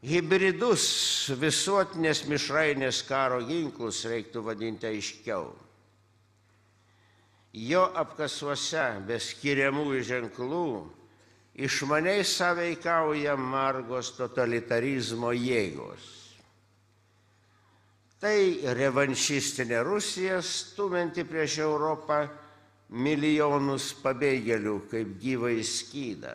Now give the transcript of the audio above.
Hybridus visuotinės mišrainės karo ginklus reiktų vadinti aiškiau. Jo apkasuose be skiriamų ženklų išmaniai saveikauja margos totalitarizmo jėgos. Tai revanšistinė Rusija stumenti prieš Europą milijonus pabėgėlių kaip gyvai skydą.